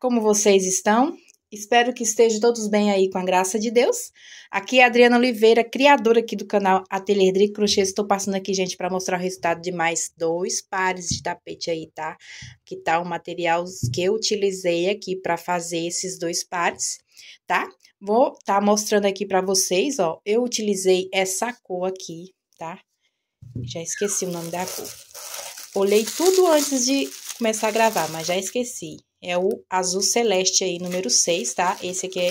como vocês estão? Espero que estejam todos bem aí com a graça de Deus. Aqui é a Adriana Oliveira, criadora aqui do canal Ateliê de Crochê. Estou passando aqui, gente, para mostrar o resultado de mais dois pares de tapete aí, tá? Que tá o material que eu utilizei aqui para fazer esses dois pares, tá? Vou tá mostrando aqui para vocês, ó. Eu utilizei essa cor aqui, tá? Já esqueci o nome da cor. Olhei tudo antes de começar a gravar, mas já esqueci. É o azul celeste aí, número 6, tá? Esse aqui é...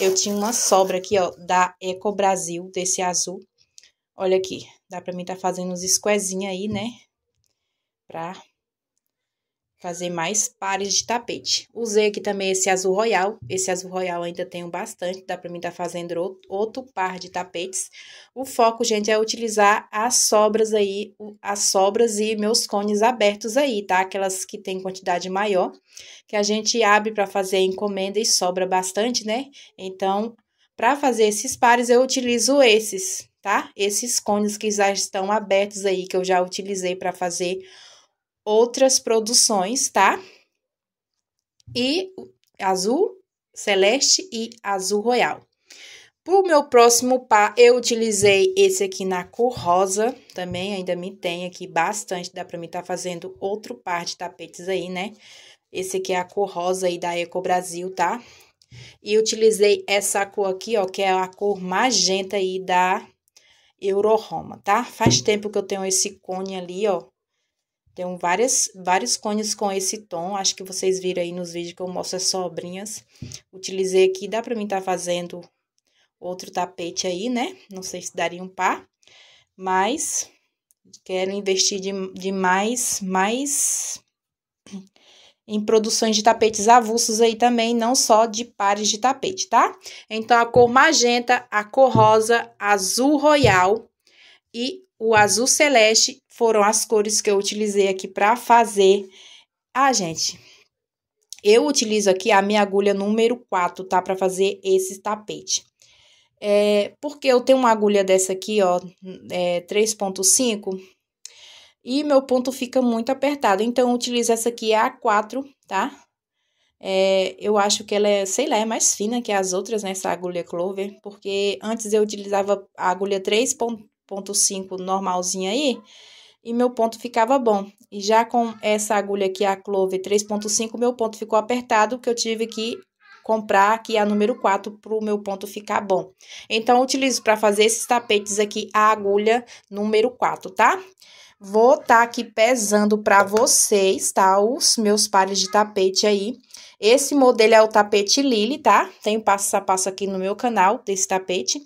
Eu tinha uma sobra aqui, ó, da Eco Brasil, desse azul. Olha aqui, dá pra mim tá fazendo uns squezinhos aí, né? Pra fazer mais pares de tapete. Usei aqui também esse azul royal. Esse azul royal ainda tenho bastante, dá para mim estar tá fazendo outro par de tapetes. O foco, gente, é utilizar as sobras aí, as sobras e meus cones abertos aí, tá? Aquelas que tem quantidade maior, que a gente abre para fazer encomenda e sobra bastante, né? Então, para fazer esses pares, eu utilizo esses, tá? Esses cones que já estão abertos aí, que eu já utilizei para fazer outras produções, tá? E azul, celeste e azul royal. Para o meu próximo par, eu utilizei esse aqui na cor rosa, também ainda me tem aqui bastante, dá para mim estar tá fazendo outro par de tapetes aí, né? Esse aqui é a cor rosa aí da Eco Brasil, tá? E utilizei essa cor aqui, ó, que é a cor magenta aí da Euroroma, tá? Faz tempo que eu tenho esse cone ali, ó, tem várias, vários cones com esse tom, acho que vocês viram aí nos vídeos que eu mostro as sobrinhas. Utilizei aqui, dá pra mim estar tá fazendo outro tapete aí, né? Não sei se daria um par, mas quero investir de, de mais, mais em produções de tapetes avulsos aí também, não só de pares de tapete, tá? Então, a cor magenta, a cor rosa, azul royal e o azul celeste foram as cores que eu utilizei aqui para fazer. Ah, gente, eu utilizo aqui a minha agulha número 4, tá? Para fazer esse tapete. É, porque eu tenho uma agulha dessa aqui, ó, é, 3.5, e meu ponto fica muito apertado. Então, eu utilizo essa aqui, a 4, tá? É, eu acho que ela é, sei lá, é mais fina que as outras, né? Essa agulha Clover, porque antes eu utilizava a agulha 3.5, 0,5 normalzinho aí, e meu ponto ficava bom. E já com essa agulha aqui, a Clove 3.5, meu ponto ficou apertado, que eu tive que comprar aqui a número 4 para o meu ponto ficar bom. Então, utilizo para fazer esses tapetes aqui a agulha número 4, tá? Vou tá aqui pesando para vocês, tá? Os meus pares de tapete aí. Esse modelo é o tapete Lily, tá? Tem passo a passo aqui no meu canal desse tapete.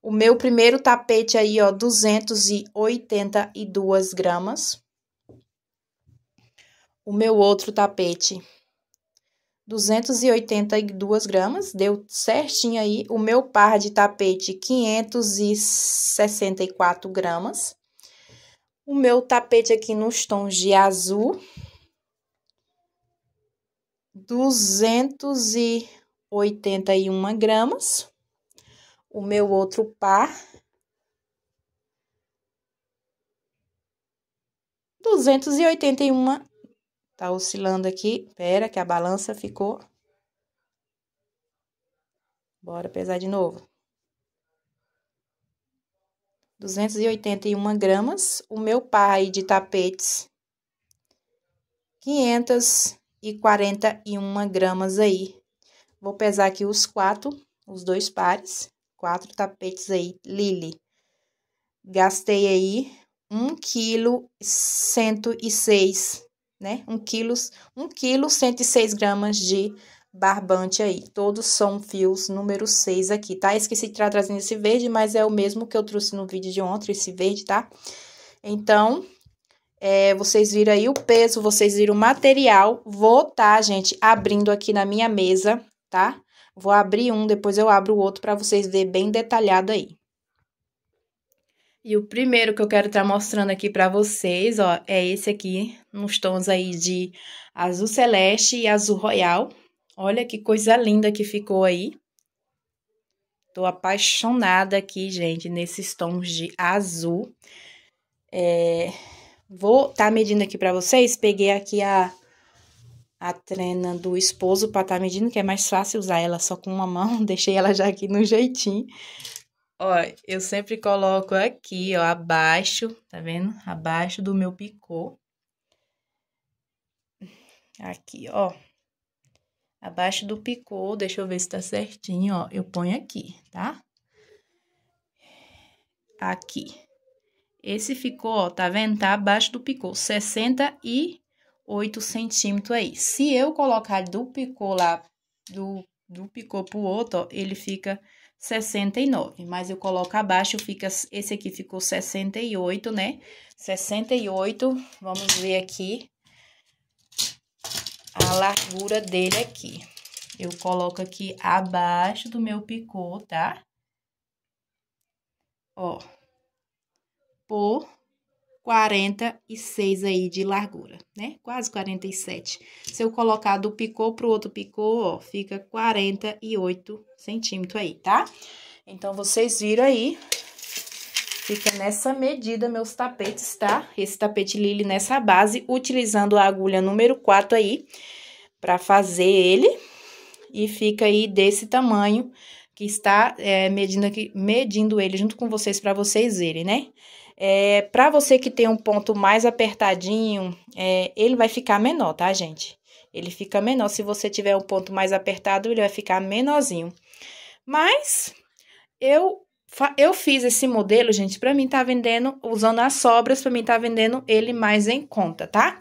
O meu primeiro tapete aí, ó, 282 gramas. O meu outro tapete, 282 gramas, deu certinho aí. O meu par de tapete, 564 gramas. O meu tapete aqui nos tons de azul, 281 gramas o meu outro par. 281 tá oscilando aqui. Pera, que a balança ficou. Bora pesar de novo. 281 gramas. O meu pai de tapetes, 541 gramas aí. Vou pesar aqui os quatro, os dois pares quatro tapetes aí, Lily. Gastei aí um quilo cento e seis, né? Um quilo, um quilo cento e seis gramas de barbante aí. Todos são fios número 6 aqui, tá? Esqueci de estar trazendo esse verde, mas é o mesmo que eu trouxe no vídeo de ontem, esse verde, tá? Então, é, vocês viram aí o peso, vocês viram o material. Vou tá, gente, abrindo aqui na minha mesa, tá? Vou abrir um, depois eu abro o outro para vocês verem bem detalhado aí. E o primeiro que eu quero estar tá mostrando aqui para vocês, ó, é esse aqui, nos tons aí de azul celeste e azul royal. Olha que coisa linda que ficou aí. Tô apaixonada aqui, gente, nesses tons de azul. É, vou estar tá medindo aqui para vocês, peguei aqui a a trena do esposo para estar tá medindo, que é mais fácil usar ela só com uma mão. Deixei ela já aqui no jeitinho. Ó, eu sempre coloco aqui, ó, abaixo, tá vendo? Abaixo do meu picô. Aqui, ó. Abaixo do picô, deixa eu ver se tá certinho, ó. Eu ponho aqui, tá? Aqui. Esse ficou, ó, tá vendo? Tá abaixo do picô, 60 e 8 centímetros aí. Se eu colocar do picô lá, do, do picô pro outro, ó, ele fica 69. Mas eu coloco abaixo, fica, esse aqui ficou 68, né? 68, vamos ver aqui a largura dele aqui. Eu coloco aqui abaixo do meu picô, tá? Ó, por 46 aí de largura, né? Quase 47. Se eu colocar do picô pro outro picô, ó, fica 48 centímetros aí, tá? Então, vocês viram aí, fica nessa medida meus tapetes, tá? Esse tapete lily nessa base, utilizando a agulha número 4 aí, pra fazer ele. E fica aí desse tamanho, que está é, medindo, aqui, medindo ele junto com vocês, pra vocês verem, né? É, para você que tem um ponto mais apertadinho, é, ele vai ficar menor, tá, gente? Ele fica menor. Se você tiver um ponto mais apertado, ele vai ficar menorzinho. Mas eu eu fiz esse modelo, gente, para mim tá vendendo usando as sobras, para mim tá vendendo ele mais em conta, tá?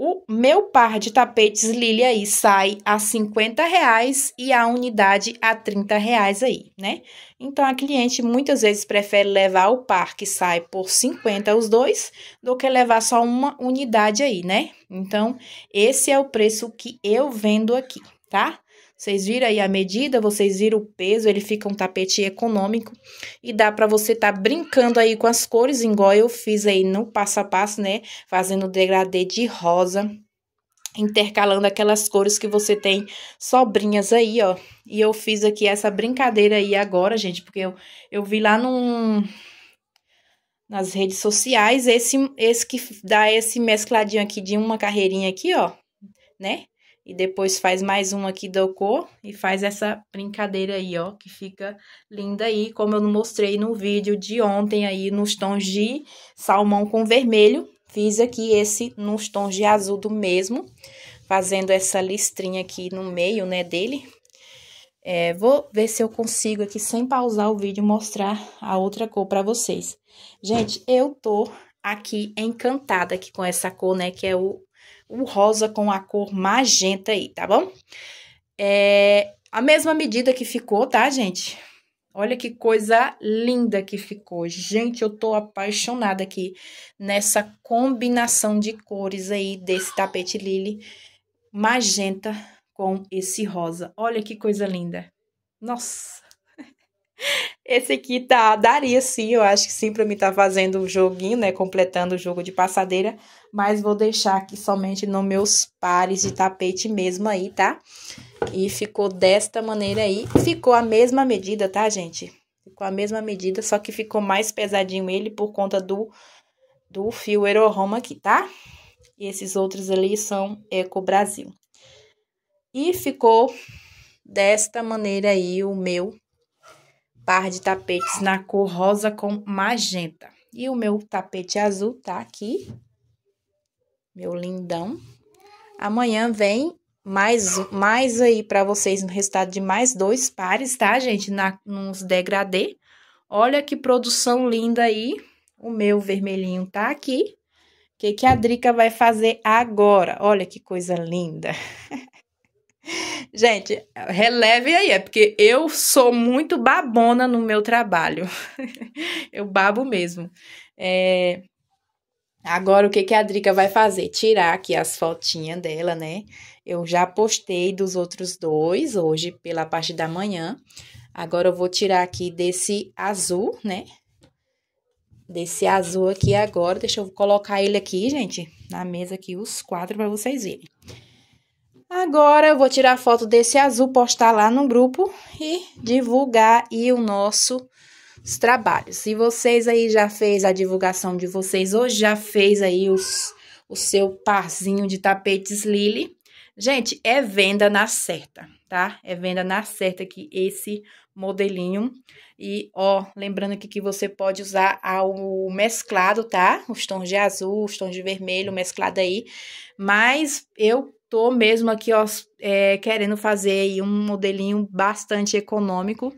O meu par de tapetes Lily aí sai a 50 reais e a unidade a 30 reais aí, né? Então, a cliente muitas vezes prefere levar o par que sai por 50 os dois do que levar só uma unidade aí, né? Então, esse é o preço que eu vendo aqui, tá? Vocês viram aí a medida, vocês viram o peso, ele fica um tapete econômico e dá para você estar tá brincando aí com as cores, igual eu fiz aí no passo a passo, né? Fazendo degradê de rosa, intercalando aquelas cores que você tem sobrinhas aí, ó. E eu fiz aqui essa brincadeira aí agora, gente, porque eu, eu vi lá num nas redes sociais esse esse que dá esse mescladinho aqui de uma carreirinha aqui, ó, né? E depois faz mais um aqui da cor e faz essa brincadeira aí, ó, que fica linda aí, como eu mostrei no vídeo de ontem aí, nos tons de salmão com vermelho. Fiz aqui esse nos tons de azul do mesmo, fazendo essa listrinha aqui no meio, né, dele. É, vou ver se eu consigo aqui, sem pausar o vídeo, mostrar a outra cor pra vocês. Gente, eu tô aqui encantada aqui com essa cor, né, que é o o rosa com a cor magenta aí, tá bom? É a mesma medida que ficou, tá, gente? Olha que coisa linda que ficou. Gente, eu tô apaixonada aqui nessa combinação de cores aí desse tapete lily magenta com esse rosa. Olha que coisa linda. Nossa! Esse aqui tá, daria sim, eu acho que sim, pra mim tá fazendo o joguinho, né? Completando o jogo de passadeira. Mas vou deixar aqui somente nos meus pares de tapete mesmo aí, tá? E ficou desta maneira aí. Ficou a mesma medida, tá, gente? Ficou a mesma medida, só que ficou mais pesadinho ele por conta do, do fio Eroroma aqui, tá? E esses outros ali são Eco Brasil. E ficou desta maneira aí o meu par de tapetes na cor rosa com magenta. E o meu tapete azul tá aqui, meu lindão. Amanhã vem mais, mais aí para vocês no resultado de mais dois pares, tá, gente? Na, nos degradê. Olha que produção linda aí. O meu vermelhinho tá aqui. O que, que a Drica vai fazer agora? Olha que coisa linda. Gente, releve aí, é porque eu sou muito babona no meu trabalho. eu babo mesmo. É... Agora, o que, que a Drica vai fazer? Tirar aqui as fotinhas dela, né? Eu já postei dos outros dois hoje pela parte da manhã. Agora, eu vou tirar aqui desse azul, né? Desse azul aqui agora. Deixa eu colocar ele aqui, gente, na mesa aqui, os quatro, para vocês verem. Agora eu vou tirar foto desse azul, postar lá no grupo e divulgar e o nosso trabalhos. Se vocês aí já fez a divulgação de vocês hoje, já fez aí os, o seu parzinho de tapetes Lily. Gente, é venda na certa, tá? É venda na certa aqui esse modelinho. E, ó, lembrando aqui que você pode usar o mesclado, tá? Os tons de azul, os tons de vermelho mesclado aí. Mas eu tô mesmo aqui, ó, é, querendo fazer um modelinho bastante econômico.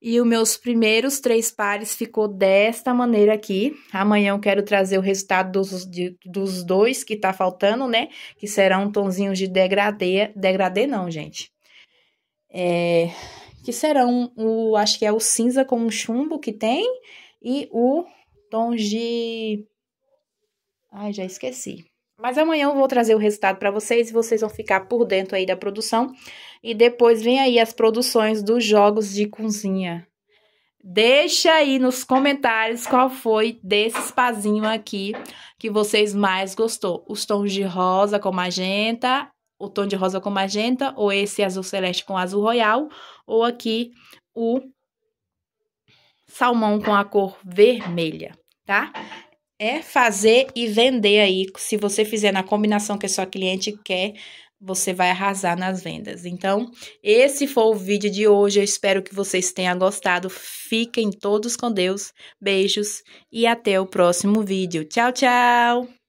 E os meus primeiros três pares ficou desta maneira aqui. Amanhã eu quero trazer o resultado dos, de, dos dois que tá faltando, né? Que serão tonzinhos de degradê. Degradê não, gente. É, que serão o, acho que é o cinza com chumbo que tem. E o tons de... Ai, já esqueci. Mas amanhã eu vou trazer o resultado para vocês e vocês vão ficar por dentro aí da produção. E depois vem aí as produções dos jogos de cozinha. Deixa aí nos comentários qual foi desse espazinho aqui que vocês mais gostou. Os tons de rosa com magenta, o tom de rosa com magenta, ou esse azul celeste com azul royal, ou aqui o salmão com a cor vermelha, tá? é fazer e vender aí. Se você fizer na combinação que a sua cliente quer, você vai arrasar nas vendas. Então, esse foi o vídeo de hoje. Eu espero que vocês tenham gostado. Fiquem todos com Deus. Beijos e até o próximo vídeo. Tchau, tchau!